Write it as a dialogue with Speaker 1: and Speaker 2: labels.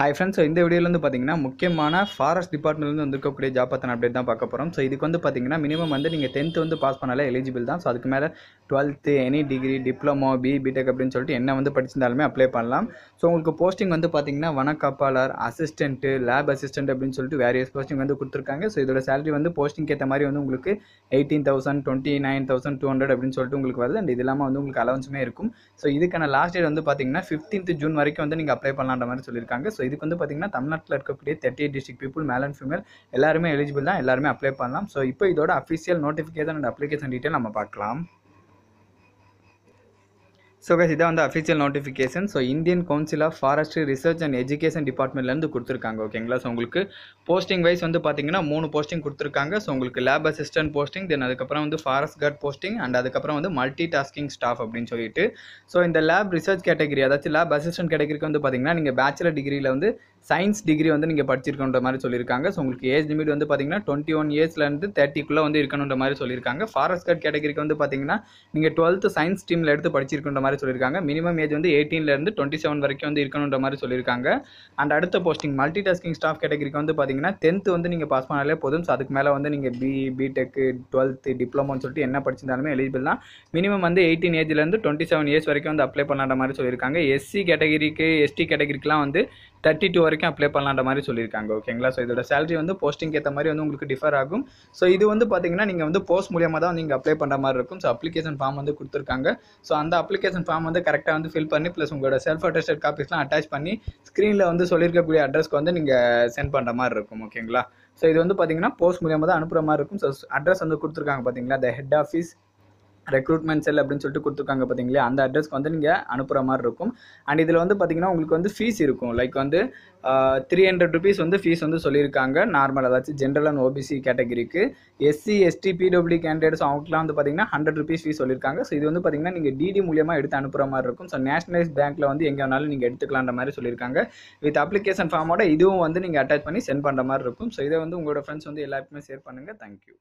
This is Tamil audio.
Speaker 1: ஹை ஃப்ரெண்ட்ஸ் ஸோ இந்த வீடியோவில் வந்து பார்த்தீங்கன்னா முக்கியமான ஃபாரஸ்ட் டிபார்ட்மெண்ட்லேருந்து வந்திருக்கக்கூடிய ஜாப் பற்றின அப்டேட் தான் பார்க்க போகிறோம் ஸோ இதுக்கு வந்து பார்த்தீங்கன்னா மினிமம் வந்து நீங்கள் டென்த்து வந்து பாஸ் பண்ணாலே எலிஜிபிள் தான் ஸோ அதுக்கு மேலே twelfth any degree diploma B BTech அப்படின்னு சொல்லிட்டு என்ன வந்து படிச்சிருந்தாலுமே அப்ளை பண்ணலாம் ஸோ உங்களுக்கு போஸ்டிங் வந்து பார்த்தீங்கன்னா வனக்காப்பாளர் அசிஸ்டன்ட்டு லேப் அசிஸ்டன்ட் அப்படின்னு சொல்லிட்டு வேரியஸ் போஸ்டிங் வந்து கொடுத்துருக்காங்க ஸோ இதோட சேலரி வந்து போஸ்டிங்க்கு ஏற்ற மாதிரி வந்து உங்களுக்கு eighteen thousand twenty nine thousand two hundred அப்படின்னு சொல்லிட்டு உங்களுக்கு வருது அண்ட் இது இல்லாமல் வந்து உங்களுக்கு அலவன்ஸுமே இருக்கும் ஸோ இதுக்கான லாஸ்ட் டேட் வந்து பார்த்தீங்கன்னா ஃபிஃப்டீன்த் ஜூன் வரைக்கும் வந்து நீங்கள் அப்ளை பண்ணலான்ற மாதிரி சொல்லியிருக்காங்க ஸோ இதுக்கு வந்து பார்த்திங்கன்னா தமிழ்நாட்டில் இருக்கக்கூடிய thirty eight district people male and female எல்லாருமே எலிஜிபிள் தான் எல்லாருமே அப்ளை பண்ணலாம் ஸோ இப்போ இதோட official notification and application detail நம்ம பார்க்கலாம் ஸோ கைஸ் இதை வந்து official notification so Indian Council of Forestry Research and Education டிபார்ட்மெண்ட்லேருந்து கொடுத்துருக்காங்க ஓகேங்களா ஸோ உங்களுக்கு போஸ்டிங் வைஸ் வந்து பார்த்தீங்கன்னா மூணு போஸ்டிங் கொடுத்துருக்காங்க ஸோ உங்களுக்கு லேப் அசிஸ்டன்ட் போஸ்டிங் தென் அதுக்கப்புறம் வந்து ஃபாரஸ்ட் கார்ட் போஸ்டிங் அண்ட் அதுக்கப்புறம் வந்து மல்டி டாஸ்கிங் ஸ்டாஃப் அப்படின்னு சொல்லிட்டு ஸோ இந்த லேப் ரிசர்ச் கேட்டகரி அதாச்சும் லேப் அசிஸ்டன்ட் கேட்டகரிக்கு வந்து பார்த்தீங்கன்னா நீங்கள் பேச்சுலர் டிகிரியில் வந்து சயின்ஸ் டிகிரி வந்து நீங்கள் படிச்சிருக்கன்ற மாதிரி சொல்லியிருக்காங்க ஸோ உங்களுக்கு ஏஜ் லிமிட் வந்து பார்த்தீங்கன்னா டுவெண்ட்டி ஒன் இயர்ஸ்லேருந்து தேர்ட்டிக்குள்ளே வந்து இருக்கணுன்ற மாதிரி சொல்லியிருக்காங்க ஃபாரஸ்ட் கார்ட் கேட்டகரிக்கு வந்து பார்த்தீங்கன்னா நீங்கள் டுவெல்த்து சயின்ஸ் டீமில் எடுத்து படிச்சிருக்கின்ற மாதிரி மாதிரி சொல்லியிருக்காங்க மினிமம் ஏஜ் வந்து எயிட்டீன்லேருந்து டுவெண்ட்டி செவன் வரைக்கும் வந்து இருக்கணுன்ற மாதிரி சொல்லியிருக்காங்க அண்ட் அடுத்த போஸ்டிங் மல்டி டாஸ்கிங் ஸ்டாஃப் கேட்டகரிக்கு வந்து பார்த்தீங்கன்னா டென்த்து வந்து நீங்கள் பாஸ் பண்ணாலே போதும் ஸோ அதுக்கு மேலே வந்து நீங்கள் பி பிடெக்கு டுவெல்த்து டிப்ளமோன்னு சொல்லிட்டு என்ன படிச்சிருந்தாலுமே எலிஜிபிள் தான் மினிமம் வந்து எயிட்டீன் ஏஜ்லேருந்து டுவெண்ட்டி செவன் இயர்ஸ் வரைக்கும் வந்து அப்ளை பண்ணுற மாதிரி சொல்லியிருக்காங்க எஸ்சி கேட்டகிரிக்கு எஸ்டி கேட்டகிரிக்குலாம் வந்து தேர்ட்டி டூ வரைக்கும் அப்ளை பண்ணலான்ற மாதிரி சொல்லியிருக்காங்க ஓகேங்களா ஸோ இதோட சேலரி வந்து போஸ்டிங் ஏற்ற மாதிரி வந்து உங்களுக்கு டிஃபர் ஆகும் ஸோ இது வந்து பார்த்தீங்கன்னா நீங்கள் வந்து போஸ்ட் மூலியமாக தான் நீங்கள் அப்ளை பண்ணுற மாதிரி இருக்கும் ஸோ அப்ளிகேஷன் ஃபார்ம் வந்து கொடுத்துருக்காங்க ஸோ அந்த அப்ளிகேஷன் ஃபார்ம் வந்து கரெக்டாக வந்து ஃபில் பண்ணி ப்ளஸ் உங்களோட செல்ஃப் அட்டஸ்டட் காப்பீஸ்லாம் அட்டாச் பண்ணி ஸ்க்ரீனில் வந்து சொல்லியிருக்கக்கூடிய அட்ரஸ்க்கு வந்து நீங்கள் சென்ட் பண்ணுற மாதிரி இருக்கும் ஓகேங்களா ஸோ இது வந்து பார்த்தீங்கன்னா போஸ்ட் மூலியமாக தான் அனுப்புகிற மாதிரி இருக்கும் ஸோ அட்ரஸ் வந்து கொடுத்துருக்காங்க பார்த்தீங்களா the head office recruitment cell அப்படின்னு சொல்லிட்டு கொடுத்துருக்காங்க பார்த்தீங்களா அந்த அட்ரஸ்க்கு வந்து நீங்கள் அனுப்புகிற மாதிரி இருக்கும் அண்ட் இதில் வந்து பார்த்தீங்கன்னா உங்களுக்கு வந்து ஃபீஸ் இருக்கும் லைக் வந்து த்ரீ ஹண்ட்ரட் ருபீஸ் வந்து ஃபீஸ் வந்து சொல்லியிருக்காங்க நார்மல் அதாச்சும் ஜென்ரல் அண்ட் ஓபிசி கேட்டகரிக்கு எஸ்சி எஸ்டி பிடபிள்யூ கேண்டிடேட்ஸ் அவங்களுக்குலாம் வந்து பார்த்தீங்கன்னா ஹண்ட்ரட் ருபீஸ் ஃபீஸ் சொல்லியிருக்காங்க ஸோ இது வந்து பார்த்தீங்கன்னா நீங்கள் டிடி மூலியமாக எடுத்து அனுப்புகிற மாதிரி இருக்கும் ஸோ நேஷனலைஸ் பேங்க்கில் வந்து எங்கே வேணாலும் நீங்கள் எடுத்துக்கலான்ற மாதிரி சொல்லியிருக்காங்க வித் அப்ளிகேஷன் ஃபார்மோட இதுவும் வந்து நீங்கள் அட்டாச் பண்ணி சென்ட் பண்ணுற மாதிரி இருக்கும் ஸோ இதை வந்து உங்களோட ஃப்ரெண்ட்ஸ் வந்து எல்லாருக்குமே ஷேர் பண்ணுங்கள் தேங்க்யூ